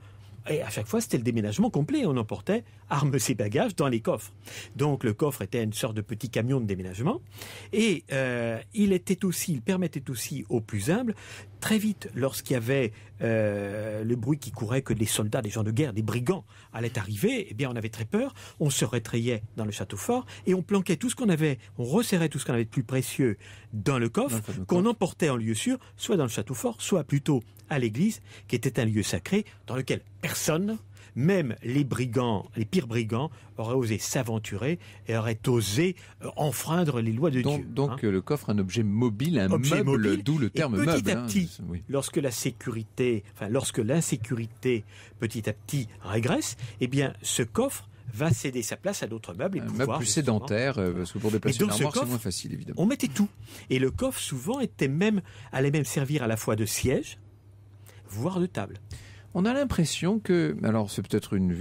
Et à chaque fois, c'était le déménagement complet. On emportait arme ses bagages dans les coffres. Donc le coffre était une sorte de petit camion de déménagement. Et euh, il était aussi, il permettait aussi aux plus humbles, très vite, lorsqu'il y avait euh, le bruit qui courait que des soldats, des gens de guerre, des brigands allaient arriver, eh bien on avait très peur, on se rétrayait dans le château fort et on planquait tout ce qu'on avait, on resserrait tout ce qu'on avait de plus précieux dans le coffre, qu'on emportait en lieu sûr, soit dans le château fort, soit plutôt à l'église, qui était un lieu sacré dans lequel personne même les brigands, les pires brigands, auraient osé s'aventurer et auraient osé euh, enfreindre les lois de Dieu. Donc hein. euh, le coffre, un objet mobile, un meuble, d'où le terme meuble. Petit à hein. petit, lorsque la sécurité, lorsque l'insécurité petit à petit régresse, eh bien ce coffre va céder sa place à d'autres meubles. un meuble plus sédentaire, euh, parce que pour déplacer c'est moins facile, évidemment. On mettait tout. Et le coffre, souvent, était même, allait même servir à la fois de siège, voire de table on a l'impression que, alors c'est peut-être une,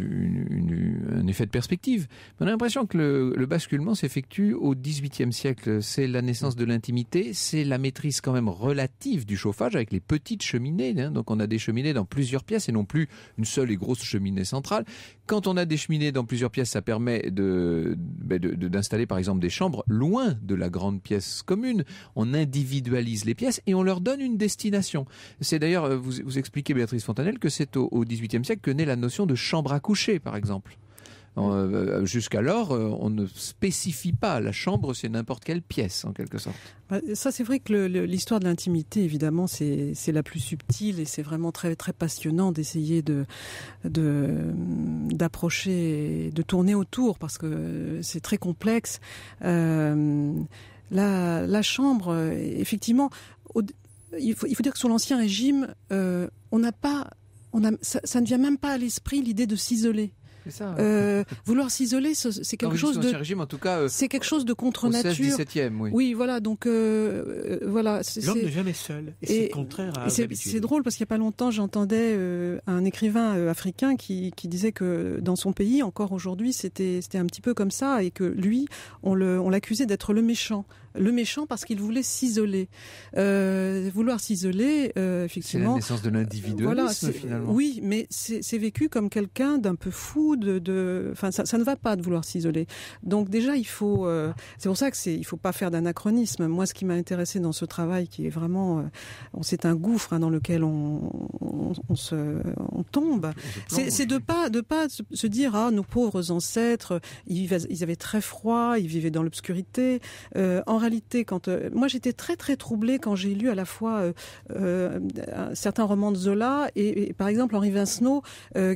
un effet de perspective, on a l'impression que le, basculement s'effectue au XVIIIe siècle. C'est la naissance de l'intimité, c'est la maîtrise quand même relative du chauffage avec les petites cheminées. Hein. Donc on a des cheminées dans plusieurs pièces et non plus une seule et grosse cheminée centrale. Quand on a des cheminées dans plusieurs pièces, ça permet de, ben, d'installer par exemple des chambres loin de la grande pièce commune. On individualise les pièces et on leur donne une destination. C'est d'ailleurs, euh, vous, vous expliquez Béatrice Fontanelle que c'est c'est au XVIIIe siècle que naît la notion de chambre à coucher, par exemple. Mm. Euh, euh, jusqu'alors, euh, on ne spécifie pas la chambre, c'est n'importe quelle pièce en quelque sorte. Bah, ça, c'est vrai que l'histoire de l'intimité, évidemment, c'est la plus subtile et c'est vraiment très très passionnant d'essayer de d'approcher, de, tourner autour parce que c'est très complexe. la, chambre, effectivement, il, faut, il faut dire que sur l'ancien régime, on n'a pas on a, ça, ne vient même pas à l'esprit l'idée de s'isoler. Euh, vouloir s'isoler, c'est quelque chose de. Régime, en tout cas. Euh, c'est quelque chose de contre nature. oui. voilà. Donc euh, voilà. L'homme n'est jamais seul. Et, c'est contraire à. C'est drôle parce qu'il n'y a pas longtemps, j'entendais un écrivain africain qui, disait que dans son pays, encore aujourd'hui, c'était c'était un petit peu comme ça et que lui, on l'accusait d'être le méchant le méchant parce qu'il voulait s'isoler. Euh, vouloir s'isoler, euh, effectivement. C'est la naissance de euh, l'individualisme finalement. Oui, mais c'est vécu comme quelqu'un d'un peu fou. De, de, ça, ne va pas de vouloir s'isoler. Donc déjà, il faut. Euh, c'est pour ça que c'est. Il faut pas faire d'anachronisme. Moi, ce qui m'a intéressé dans ce travail, qui est vraiment, c'est un gouffre hein, dans lequel on, se, on tombe. C'est de pas de pas se dire ah nos pauvres ancêtres, ils, ils avaient très froid, ils vivaient dans l'obscurité. en quand euh, moi j'étais très très troublée quand j'ai lu à la fois euh, euh, certains romans de Zola et, par exemple Henri Vincenot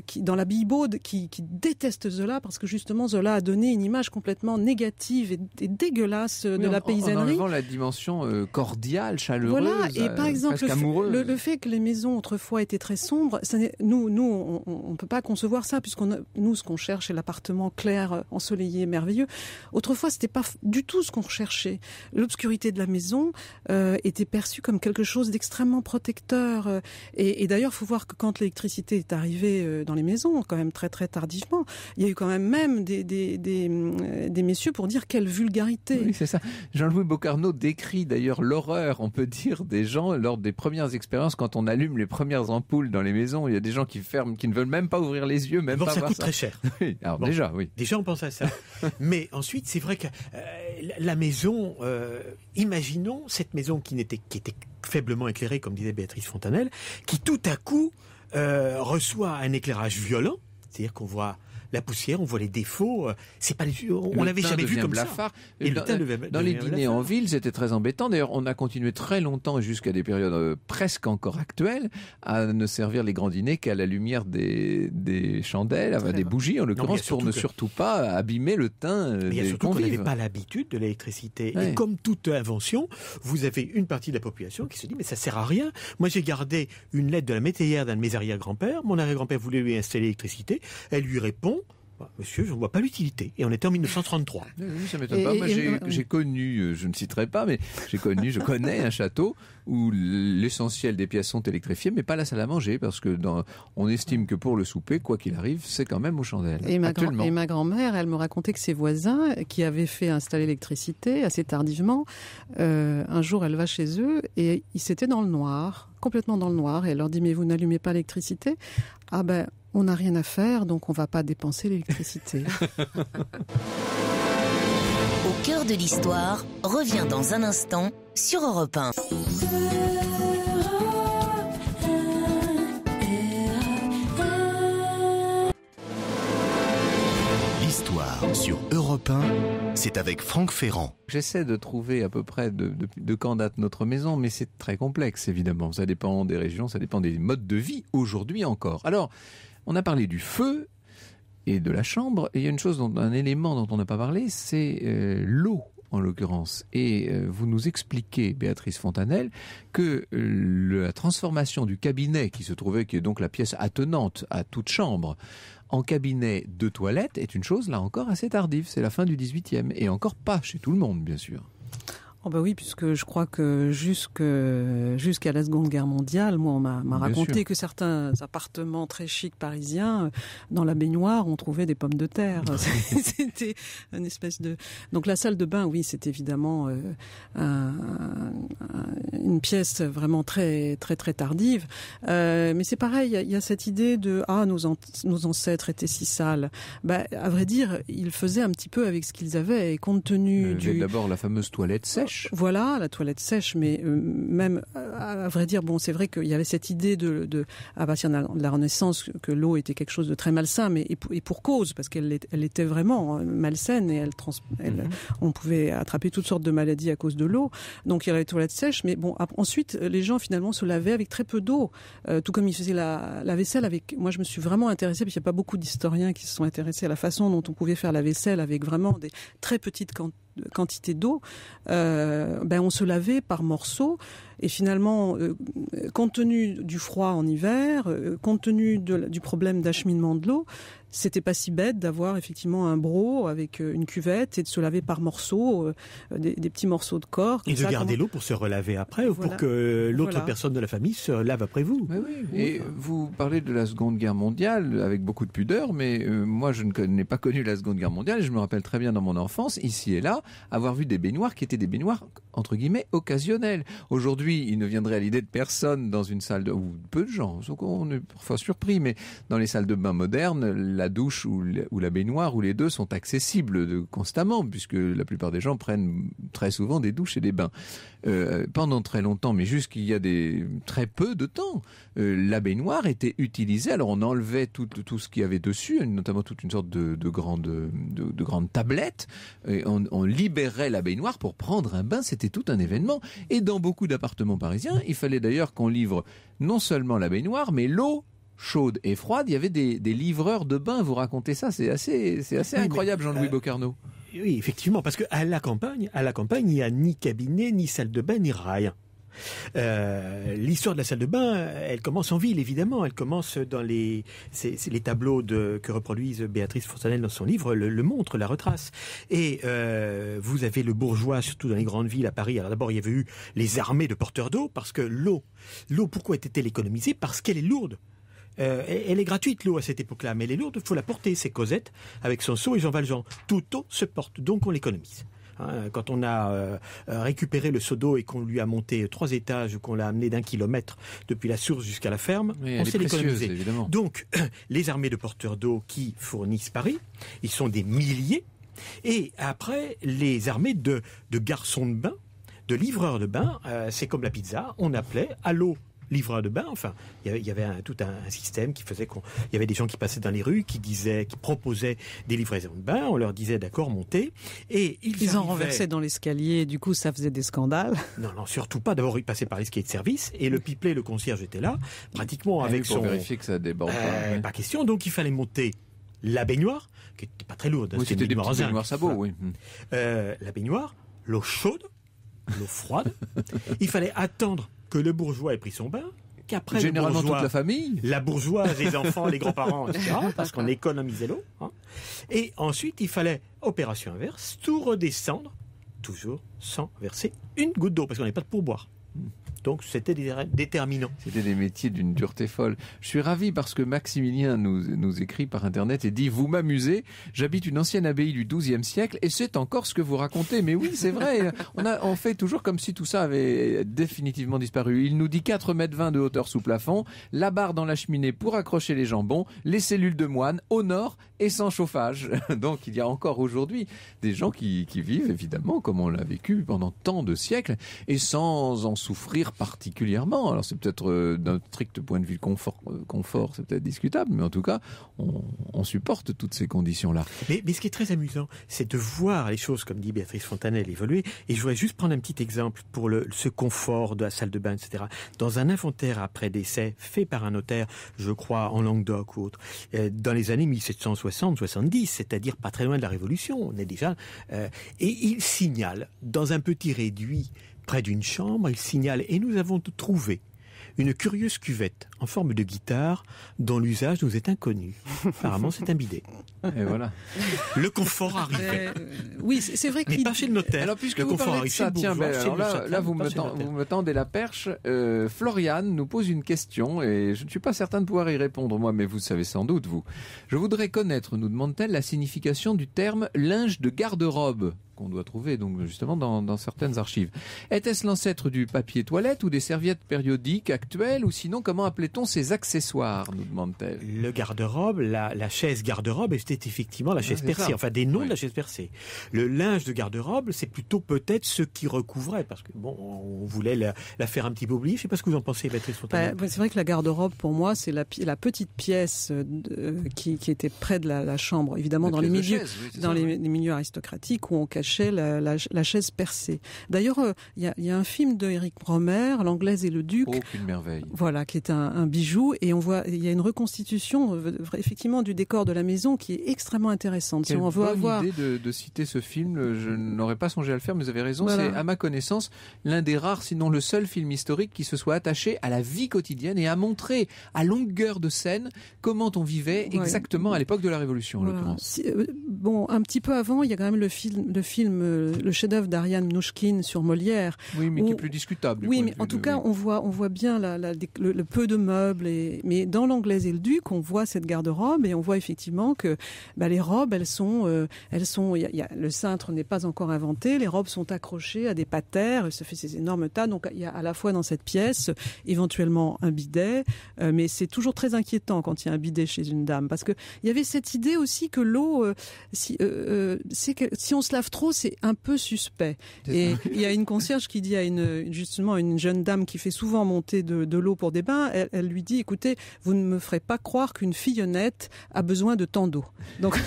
qui dans La Bibaude qui, qui, déteste Zola parce que justement Zola a donné une image complètement négative et, dégueulasse de la paysannerie. En, la dimension cordiale, chaleureuse, voilà, et le, fait que les maisons autrefois étaient très sombres, nous nous on, ne peut pas concevoir ça puisqu'on nous ce qu'on cherche c'est l'appartement clair, ensoleillé, merveilleux. Autrefois c'était pas du tout ce qu'on recherchait l'obscurité de la maison euh, était perçue comme quelque chose d'extrêmement protecteur. Euh, et, et d'ailleurs, faut voir que quand l'électricité est arrivée euh, dans les maisons, quand même très très tardivement, il y a eu quand même même des, des, des, messieurs pour dire quelle vulgarité. Oui, c'est ça. Jean-Louis Bocarno décrit d'ailleurs l'horreur, on peut dire, des gens lors des premières expériences quand on allume les premières ampoules dans les maisons. Il y a des gens qui ferment, qui ne veulent même pas ouvrir les yeux, même bon, ça coûte très cher. alors déjà, oui. Déjà, on pense à ça. Mais ensuite, c'est vrai que la maison euh, imaginons cette maison qui n'était qui était faiblement éclairée, comme disait Béatrice Fontanelle, qui tout à coup euh, reçoit un éclairage violent, c'est-à-dire qu'on voit la poussière, on voit les défauts. Euh, c'est pas on l'avait jamais vu comme ça. Et dans, euh, les dîners en ville, c'était très embêtant. D'ailleurs, on a continué très longtemps jusqu'à des périodes euh, presque encore actuelles à ne servir les grands dîners qu'à la lumière des, chandelles, des bougies en l'occurrence, pour ne surtout pas abîmer le teint mais des il y a n'avait pas l'habitude de l'électricité. Et comme toute invention, vous avez une partie de la population qui se dit mais ça sert à rien. Moi, j'ai gardé une lettre de la métayère d'un de mes arrière-grands-pères. Mon arrière-grand-père voulait lui installer l'électricité. Elle lui répond Monsieur, je ne vois pas l'utilité. Et on était en 1933. Ah oui, ça m'étonne pas. Moi, j'ai connu, euh, je ne citerai pas, mais j'ai connu, je connais un château où l'essentiel des pièces sont électrifiées, mais pas la salle à manger, parce que on estime que pour le souper, quoi qu'il arrive, c'est quand même aux chandelles. Et ma, grand-mère, elle me racontait que ses voisins, qui avaient fait installer l'électricité assez tardivement, euh, un jour, elle va chez eux et ils étaient dans le noir, complètement dans le noir, et elle leur dit, mais vous n'allumez pas l'électricité Ah ben, on n'a rien à faire, donc on va pas dépenser l'électricité. Au cœur de l'histoire revient dans un instant sur Europe 1. sur Europe 1, c'est avec Franck Ferrand. J'essaie de trouver à peu près de, de, quand date notre maison, mais c'est très complexe évidemment. Ça dépend des régions, ça dépend des modes de vie aujourd'hui encore. Alors, on a parlé du feu et de la chambre, il y a une chose, un élément dont on n'a pas parlé, c'est euh, l'eau en l'occurrence. Et euh, vous nous expliquez, Béatrice Fontanelle, que euh, la transformation du cabinet, qui se trouvait, qui est donc la pièce attenante à toute chambre, en cabinet de toilette est une chose, là encore, assez tardive. C'est la fin du 18e, et encore pas chez tout le monde, bien sûr. Oh bah oui, puisque je crois que jusqu'à la Seconde Guerre mondiale, moi, on m'a raconté que certains appartements très chics parisiens, euh, dans la baignoire, on trouvait des pommes de terre. c'était une espèce de... Donc la salle de bain, oui, c'est évidemment euh, un, une pièce vraiment très très très tardive. Euh, mais c'est pareil, il y, a cette idée de ah nos, nos ancêtres étaient si sales. Bah, à vrai dire, ils faisaient un petit peu avec ce qu'ils avaient et compte tenu euh, du d'abord la fameuse toilette sèche. Euh, voilà la toilette sèche, mais même à, vrai dire, bon c'est vrai qu'il y avait cette idée de, de à partir de la, Renaissance que l'eau était quelque chose de très malsain, mais et, pour cause parce qu'elle était vraiment malsaine et elle, mhm. on pouvait attraper toutes sortes de maladies à cause de l'eau. Donc il y avait les toilettes sèche, mais bon ensuite, euh, les gens finalement se lavaient avec très peu d'eau, euh, tout comme ils faisaient la, vaisselle avec. Moi, je me suis vraiment intéressée, parce qu'il n'y a pas beaucoup d'historiens qui se sont intéressés à la façon dont on pouvait faire la vaisselle avec vraiment des très petites quantités quantité d'eau, euh, ben on se lavait par morceaux. Et finalement, euh, compte tenu du froid en hiver, euh, compte tenu du problème d'acheminement de l'eau, c'était pas si bête d'avoir effectivement un bro avec une cuvette et de se laver par morceaux, des, petits morceaux de corps. Et de garder l'eau pour se relaver après ou pour que l'autre personne de la famille se lave après vous. Et vous parlez de la Seconde Guerre mondiale avec beaucoup de pudeur, mais moi je n'ai pas connu la Seconde Guerre mondiale. Je me rappelle très bien dans mon enfance, ici et là, avoir vu des baignoires qui étaient des baignoires entre guillemets occasionnelles. Aujourd'hui, il ne viendrait à l'idée de personne dans une salle de ou peu de gens. On est parfois surpris, mais dans les salles de bain modernes, la douche ou la baignoire ou les deux sont accessibles constamment puisque la plupart des gens prennent très souvent des douches et des bains. Euh, pendant très longtemps, mais jusqu'il y a des très peu de temps, euh, la baignoire était utilisée. Alors on enlevait tout, ce qu'il y avait dessus, notamment toute une sorte de, de grande, de, tablette. Et on, on, libérait la baignoire pour prendre un bain. C'était tout un événement. Et dans beaucoup d'appartements parisiens, il fallait d'ailleurs qu'on livre non seulement la baignoire, mais l'eau chaude et froide, il y avait des, livreurs de bains. Vous racontez ça, c'est assez, c'est assez incroyable, Jean-Louis euh, Oui, effectivement, parce que à la campagne, à la campagne, il n'y a ni cabinet, ni salle de bain, ni rail. Euh, l'histoire de la salle de bain, elle commence en ville, évidemment. Elle commence dans les, les tableaux que reproduisent Béatrice Fontanelle dans son livre, le, montre, la retrace. Et euh, vous avez le bourgeois, surtout dans les grandes villes à Paris. Alors d'abord, il y avait eu les armées de porteurs d'eau, parce que l'eau, l'eau, pourquoi était-elle économisée Parce qu'elle est lourde. Euh, elle est gratuite, l'eau, à cette époque-là, mais elle est lourde, il faut la porter. C'est Cosette, avec son seau et Jean Valjean. Tout eau se porte, donc on l'économise hein, quand on a euh, euh, récupéré le seau d'eau et qu'on lui a monté trois étages, qu'on l'a amené d'un kilomètre depuis la source jusqu'à la ferme, on s'est économisé. Donc, les armées de porteurs d'eau qui fournissent Paris, ils sont des milliers. Et après, les armées de, garçons de bain, de livreurs de bain, c'est comme la pizza, on appelait à l'eau livreur de bain. Enfin, il y avait tout un, système qui faisait qu'on, y avait des gens qui passaient dans les rues, qui disaient, qui proposaient des livraisons de bain. On leur disait d'accord, montez. Et ils, ils en renversaient dans l'escalier. Du coup, ça faisait des scandales. Non, non, surtout pas. D'abord, ils passaient par l'escalier de service et le pipelet, le concierge était là, pratiquement eh, avec pour son. vérifier que ça déborde euh, pas. question. Donc, il fallait monter la baignoire, qui n'était pas très lourde. Hein, c'était des baignoires sabots, oui. Mm. Euh, la baignoire, l'eau chaude, l'eau froide. il fallait attendre que le bourgeois ait pris son bain, qu'après généralement toute la famille, la bourgeoise, les enfants, les grands-parents, etc., parce qu'on économisait l'eau. Hein. Et ensuite, il fallait opération inverse, tout redescendre, toujours sans verser une goutte d'eau, parce qu'on n'avait pas de pourboire. Donc c'était déterminant. C'était des métiers d'une dureté folle. Je suis ravi parce que Maximilien nous, nous écrit par Internet et dit « Vous m'amusez, j'habite une ancienne abbaye du XIIe siècle et c'est encore ce que vous racontez. » Mais oui, c'est vrai, on, a, fait toujours comme si tout ça avait définitivement disparu. Il nous dit 4 mètres 20 de hauteur sous plafond, la barre dans la cheminée pour accrocher les jambons, les cellules de moine au nord et sans chauffage. Donc il y a encore aujourd'hui des gens qui, qui vivent évidemment comme on l'a vécu pendant tant de siècles et sans en souffrir particulièrement. Alors c'est peut-être euh, d'un strict point de vue confort, euh, confort c'est peut-être discutable, mais en tout cas, on, supporte toutes ces conditions-là. Mais, ce qui est très amusant, c'est de voir les choses, comme dit Béatrice Fontanel, évoluer. Et je voudrais juste prendre un petit exemple pour le, ce confort de la salle de bain, etc. Dans un inventaire après décès fait par un notaire, je crois en Languedoc ou autre, euh, dans les années 1760-70, c'est-à-dire pas très loin de la Révolution, on est déjà, et il signale dans un petit réduit Près d'une chambre, il signale et nous avons trouvé une curieuse cuvette en forme de guitare dont l'usage nous est inconnu. Apparemment, c'est un bidet. Et voilà. Le confort arrive. Euh, oui, c'est vrai qu'il. Mais pas chez le Alors, puisque le confort arrive tiens, là, vous, me tendez la perche. Euh, Floriane nous pose une question et je ne suis pas certain de pouvoir y répondre, moi, mais vous le savez sans doute, vous. Je voudrais connaître, nous demande-t-elle, la signification du terme linge de garde-robe qu'on doit trouver donc justement dans, certaines archives. Était-ce l'ancêtre du papier toilette ou des serviettes périodiques actuelles ou sinon comment appelait-on ces accessoires nous demande-t-elle. Le garde-robe, la, chaise garde-robe c'était effectivement la ah, chaise percée, enfin des noms de la chaise percée. Le linge de garde-robe, c'est plutôt peut-être ce qui recouvrait parce que bon, on voulait la, faire un petit peu oublier. Je sais pas ce que vous en pensez, Patrice bah, bah, C'est vrai que la garde-robe pour moi, c'est la, la, petite pièce euh, euh, qui, était près de la, chambre, évidemment dans les milieux, dans les, milieux aristocratiques où on cache la, chaise percée. D'ailleurs, euh, il y, a, un film de Eric L'Anglaise et le Duc. Aucune merveille. Voilà, qui est un, bijou. Et on voit, il y a une reconstitution, euh, effectivement, du décor de la maison qui est extrêmement intéressante. si on veut avoir. idée de, citer ce film. Je n'aurais pas songé à le faire, mais vous avez raison. C'est, à ma connaissance, l'un des rares, sinon le seul film historique qui se soit attaché à la vie quotidienne et à montrer à longueur de scène comment on vivait exactement à l'époque de la Révolution, en l'occurrence. Euh, bon, un petit peu avant, il y a quand même le film, le film euh, le chef-d'œuvre d'Ariane Mnouchkine sur Molière. Oui, mais qui est plus discutable. Oui, mais en tout cas, on voit, on voit bien le, peu de meubles. Et, mais dans l'anglaise et le duc, on voit cette garde-robe et on voit effectivement que bah, les robes, elles sont, euh, elles sont. le cintre n'est pas encore inventé. Les robes sont accrochées à des patères. Ça fait ces énormes tas. Donc il y a à la fois dans cette pièce éventuellement un bidet, euh, mais c'est toujours très inquiétant quand il y a un bidet chez une dame parce que il y avait cette idée aussi que l'eau, si, si on se lave trop c'est un peu suspect. Et il y a une concierge qui dit à une, justement, une jeune dame qui fait souvent monter de, l'eau pour des bains, elle, lui dit, écoutez, vous ne me ferez pas croire qu'une fille honnête a besoin de tant d'eau. Donc,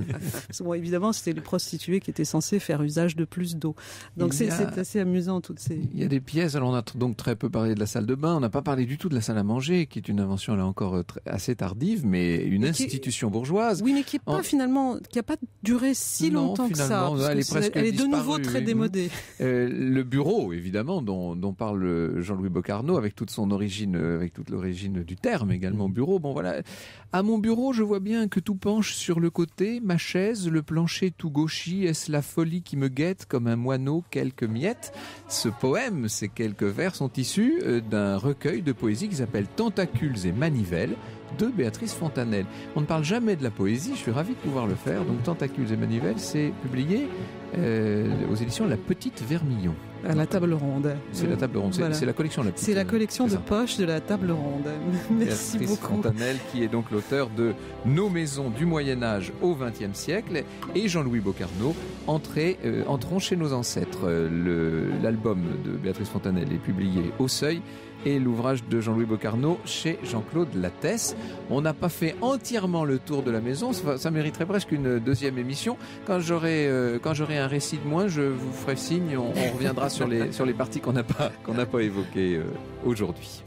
évidemment, c'était les prostituées qui étaient censées faire usage de plus d'eau. Donc, c'est assez amusant, toutes ces... Il y a des pièces, alors on a donc très peu parlé de la salle de bain, on n'a pas parlé du tout de la salle à manger, qui est une invention, là encore, euh, assez tardive, mais une institution bourgeoise. Oui, mais qui n'a pas finalement, qui n'a pas duré si longtemps que ça elle est, de nouveau très démodée. Euh, le bureau, évidemment, dont, parle Jean-Louis Bocarno, avec toute son origine, euh, avec toute l'origine du terme également mhm. bureau. Bon voilà, à mon bureau, je vois bien que tout penche sur le côté, ma chaise, le plancher tout gauchi. Est-ce la folie qui me guette comme un moineau quelques miettes Ce poème, ces quelques vers sont issus euh, d'un recueil de poésie qu'ils appellent « Tentacules et manivelles de Béatrice Fontanelle. On ne parle jamais de la poésie, je suis ravi de pouvoir le faire. Donc Tentacules et Manivelles, c'est publié euh, aux éditions La Petite Vermillon. À la table ronde. C'est la table ronde, c'est la collection la C'est la collection de poches de la table ronde. Merci Béatrice beaucoup. Fontanelle, qui est donc l'auteur de Nos maisons du Moyen-Âge au XXe siècle, et Jean-Louis Bocarno, Entrons euh, chez nos ancêtres. Euh, l'album de Béatrice Fontanelle est publié au Seuil et l'ouvrage de Jean-Louis Bocarno chez Jean-Claude Lattès. On n'a pas fait entièrement le tour de la maison, ça, mériterait presque une deuxième émission. Euh, quand j'aurai un récit de moins, je vous ferai signe, on, reviendra sur les sur les parties qu'on n'a pas pas évoquées euh, aujourd'hui.